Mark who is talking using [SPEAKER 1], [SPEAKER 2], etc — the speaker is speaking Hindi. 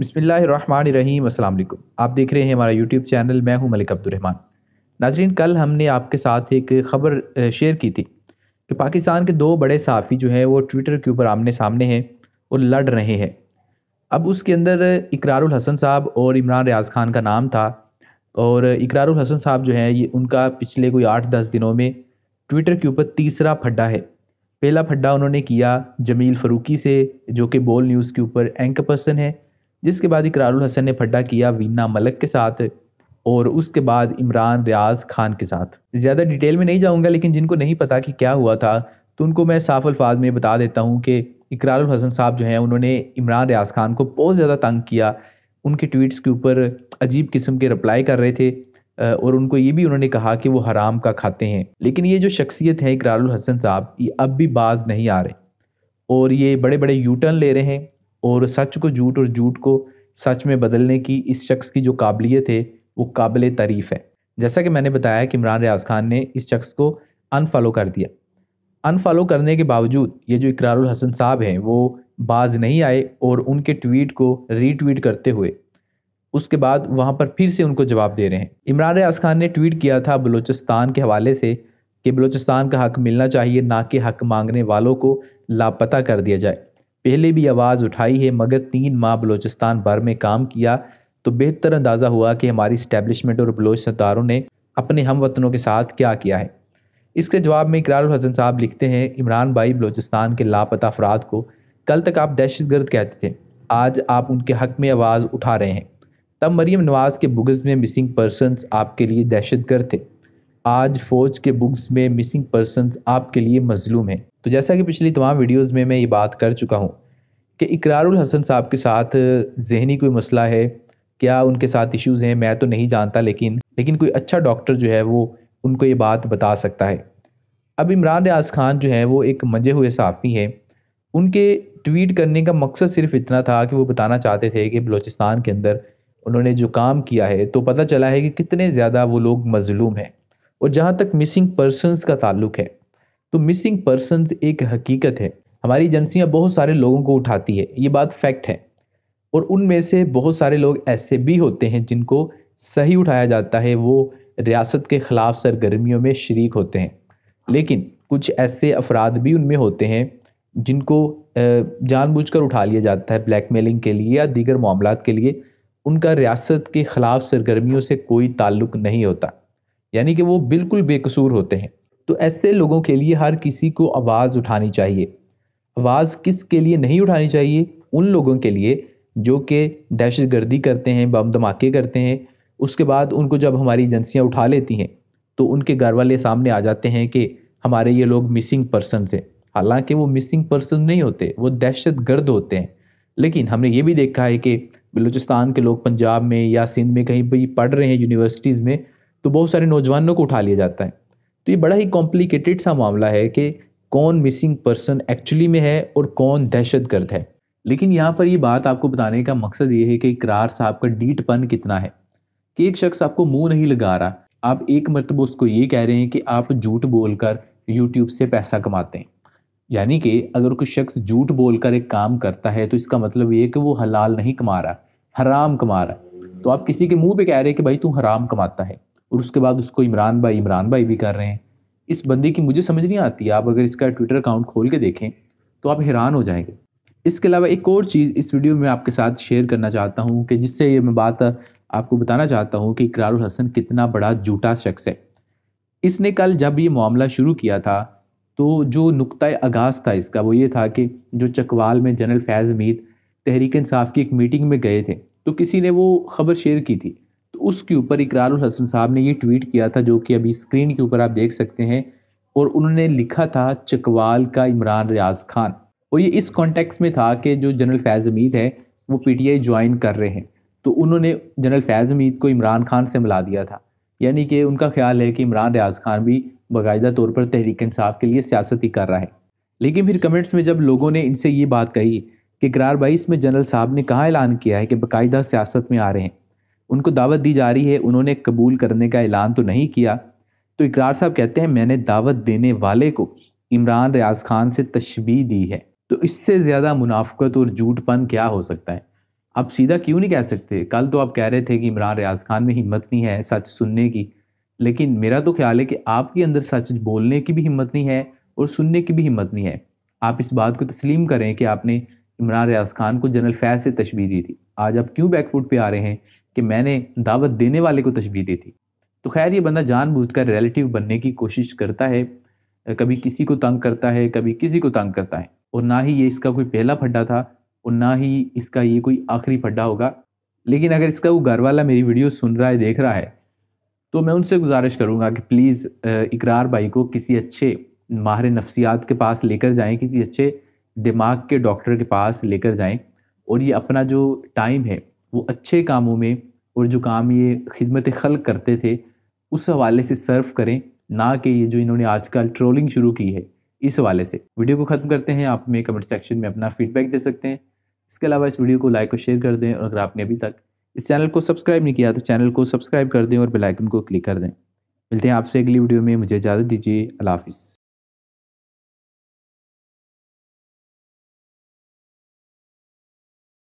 [SPEAKER 1] अस्सलाम वालेकुम आप देख रहे हैं हमारा यूट्यूब चैनल मैं हूं मलिक अब्दुलरहमान नाजरीन कल हमने आपके साथ एक ख़बर शेयर की थी कि पाकिस्तान के दो बड़े सहाफ़ी जो हैं वो ट्विटर के ऊपर आमने सामने हैं और लड़ रहे हैं अब उसके अंदर इकरारुल हसन साहब और इमरान रियाज खान का नाम था और इकरारुल हसन साहब जो हैं ये उनका पिछले कोई आठ दस दिनों में ट्विटर के ऊपर तीसरा फड्डा है पहला फड्डा उन्होंने किया जमील फ़रूकी से जो कि बोल न्यूज़ के ऊपर एंकर पर्सन है जिसके बाद इकरारुल हसन ने फटा किया वीना मलक के साथ और उसके बाद इमरान रियाज खान के साथ ज़्यादा डिटेल में नहीं जाऊँगा लेकिन जिनको नहीं पता कि क्या हुआ था तो उनको मैं साफ अल्फाज में बता देता हूँ कि इकरारुल हसन साहब जो हैं उन्होंने इमरान रियाज खान को बहुत ज़्यादा तंग किया उनके ट्वीट्स के ऊपर अजीब किस्म के रिप्लाई कर रहे थे और उनको ये भी उन्होंने कहा कि वो हराम का खाते हैं लेकिन ये जो शख्सियत है इकरारुल हसन साहब ये अब भी बाज नहीं आ रहे और ये बड़े बड़े यूटर्न ले रहे हैं और सच को झूठ और झूठ को सच में बदलने की इस शख्स की जो काबिलियत है वो काबिल तारीफ़ है जैसा कि मैंने बताया कि इमरान रियाज खान ने इस शख्स को अनफॉलो कर दिया अनफॉलो करने के बावजूद ये जो इकरारुल हसन साहब हैं वो बाज नहीं आए और उनके ट्वीट को रीट्वीट करते हुए उसके बाद वहाँ पर फिर से उनको जवाब दे रहे हैं इमरान रियाज खान ने ट्वीट किया था बलूचिस्तान के हवाले से कि बलूचिस्तान का हक मिलना चाहिए ना कि हक मांगने वालों को लापता कर दिया जाए पहले भी आवाज़ उठाई है मगर तीन माह बलोचिस्तान भर में काम किया तो बेहतर अंदाज़ा हुआ कि हमारी इस्टेबलिशमेंट और बलोच सतारों ने अपने हम वतनों के साथ क्या किया है इसके जवाब में इकरार हसन साहब लिखते हैं इमरान भाई बलोचिस्तान के लापता अफराद को कल तक आप दहशत गर्द कहते थे आज आप उनके हक में आवाज़ उठा रहे हैं तब मरीम नवाज़ के बुगज़ में मिसिंग पर्सनस आपके लिए दहशत गर्द थे आज फौज के बुक्स में मिसिंग पर्सन आपके लिए मजलूम है तो जैसा कि पिछली तमाम वीडियोज़ में मैं ये बात कर चुका हूँ कि इकरारुल हसन साहब के साथ जहनी कोई मसला है क्या उनके साथ इश्यूज़ हैं मैं तो नहीं जानता लेकिन लेकिन कोई अच्छा डॉक्टर जो है वो उनको ये बात बता सकता है अब इमरान रियाज खान जो है वो एक मंजे हुए साफी हैं उनके ट्वीट करने का मकसद सिर्फ इतना था कि वो बताना चाहते थे कि बलूचिस्तान के अंदर उन्होंने जो काम किया है तो पता चला है कि कितने ज़्यादा वो लोग मजलूम हैं और जहाँ तक मिसिंग पर्सनस का ताल्लुक है तो मिसिंग पर्सनस एक हकीकत है हमारी एजेंसियाँ बहुत सारे लोगों को उठाती है ये बात फैक्ट है और उनमें से बहुत सारे लोग ऐसे भी होते हैं जिनको सही उठाया जाता है वो रियासत के ख़िलाफ़ सरगर्मियों में शरीक होते हैं लेकिन कुछ ऐसे अफराद भी उनमें होते हैं जिनको जानबूझकर उठा लिया जाता है ब्लैकमेलिंग के लिए या दीगर मामला के लिए उनका रियासत के ख़िलाफ़ सरगर्मियों से कोई ताल्लुक नहीं होता यानी कि वो बिल्कुल बेकसूर होते हैं तो ऐसे लोगों के लिए हर किसी को आवाज़ उठानी चाहिए आवाज़ किस के लिए नहीं उठानी चाहिए उन लोगों के लिए जो कि दहशत गर्दी करते हैं बम धमाके करते हैं उसके बाद उनको जब हमारी एजेंसियाँ उठा लेती हैं तो उनके घर वाले सामने आ जाते हैं कि हमारे ये लोग मिसिंग पर्सन हैं हालांकि वो मिसिंग पर्सन नहीं होते वो दहशत गर्द होते हैं लेकिन हमने ये भी देखा है कि बलूचिस्तान के लोग पंजाब में या सिंध में कहीं भी पढ़ रहे हैं यूनिवर्सिटीज़ में तो बहुत सारे नौजवानों को उठा लिया जाता है तो ये बड़ा ही कॉम्प्लिकेटेड सा मामला है कि कौन मिसिंग पर्सन एक्चुअली में है और कौन दहशत है लेकिन यहाँ पर ये बात आपको बताने का मकसद ये है कि इकरार साहब का डीटपन कितना है कि एक शख्स आपको मुंह नहीं लगा रहा आप एक मरतब उसको ये कह रहे हैं कि आप झूठ बोलकर यूट्यूब से पैसा कमाते हैं यानी कि अगर कोई शख्स झूठ बोलकर एक काम करता है तो इसका मतलब ये है कि वो हलाल नहीं कमा रहा हराम कमा रहा तो आप किसी के मुंह पे कह रहे हैं कि भाई तू हराम कमाता है और उसके बाद उसको इमरान भाई इमरान भाई भी कर रहे हैं इस बंदे की मुझे समझ नहीं आती आप अगर इसका ट्विटर अकाउंट खोल के देखें तो आप हैरान हो जाएंगे इसके अलावा एक और चीज़ इस वीडियो में आपके साथ शेयर करना चाहता हूँ कि जिससे ये मैं बात आपको बताना चाहता हूँ कि इकरारुल हसन कितना बड़ा झूठा शख्स है इसने कल जब ये मामला शुरू किया था तो जो नुक़ आगाज़ था इसका वो ये था कि जो चकवाल में जनरल फैज़ मीद तहरीक इंसाफ की एक मीटिंग में गए थे तो किसी ने वो ख़बर शेयर की थी उसके ऊपर इकरारुल हसन साहब ने ये ट्वीट किया था जो कि अभी स्क्रीन के ऊपर आप देख सकते हैं और उन्होंने लिखा था चकवाल का इमरान रियाज खान और ये इस कॉन्टेक्स्ट में था कि जो जनरल फैज़ हमीद है वो पीटीआई ज्वाइन कर रहे हैं तो उन्होंने जनरल फैज़ हमीद को इमरान खान से मिला दिया था यानी कि उनका ख्याल है कि इमरान रियाज खान भी बाकायदा तौर पर तहरीक इंसाफ के लिए सियासत ही कर रहा है लेकिन फिर कमेंट्स में जब लोगों ने इनसे ये बात कही कि करार बाईस में जनरल साहब ने कहाँ ऐलान किया है कि बाकायदा सियासत में आ रहे हैं उनको दावत दी जा रही है उन्होंने कबूल करने का ऐलान तो नहीं किया तो इकरार साहब कहते हैं मैंने दावत देने वाले को इमरान रियाज खान से तशबी दी है तो इससे ज़्यादा मुनाफ्त और झूठपन क्या हो सकता है आप सीधा क्यों नहीं कह सकते कल तो आप कह रहे थे कि इमरान रियाज खान में हिम्मत नहीं है सच सुनने की लेकिन मेरा तो ख्याल है कि आपके अंदर सच बोलने की भी हिम्मत नहीं है और सुनने की भी हिम्मत नहीं है आप इस बात को तस्लीम करें कि आपने इमरान रियाज खान को जनरल फैज से तशबी दी थी आज आप क्यों बैकफुट पे आ रहे हैं कि मैंने दावत देने वाले को तशबी दी थी तो खैर ये बंदा जानबूझकर रिलेटिव बनने की कोशिश करता है कभी किसी को तंग करता है कभी किसी को तंग करता है और ना ही ये इसका कोई पहला फड्डा था और ना ही इसका ये कोई आखिरी फड्डा होगा लेकिन अगर इसका वो घर वाला मेरी वीडियो सुन रहा है देख रहा है तो मैं उनसे गुजारिश करूँगा कि प्लीज़ इकरार भाई को किसी अच्छे माहर नफसियात के पास लेकर जाएं किसी अच्छे दिमाग के डॉक्टर के पास लेकर जाएं और ये अपना जो टाइम है वो अच्छे कामों में और जो काम ये खिदमत खल करते थे उस हवाले से सर्व करें ना कि ये जो इन्होंने आजकल ट्रोलिंग शुरू की है इस हवाले से वीडियो को ख़त्म करते हैं आप में कमेंट सेक्शन में अपना फीडबैक दे सकते हैं इसके अलावा इस वीडियो को लाइक और शेयर कर दें और अगर आपने अभी तक इस चैनल को सब्सक्राइब नहीं किया तो चैनल को सब्सक्राइब कर दें और बेलाइकन को क्लिक कर दें मिलते हैं आपसे अगली वीडियो में मुझे इजाज़त दीजिए अलाफिज़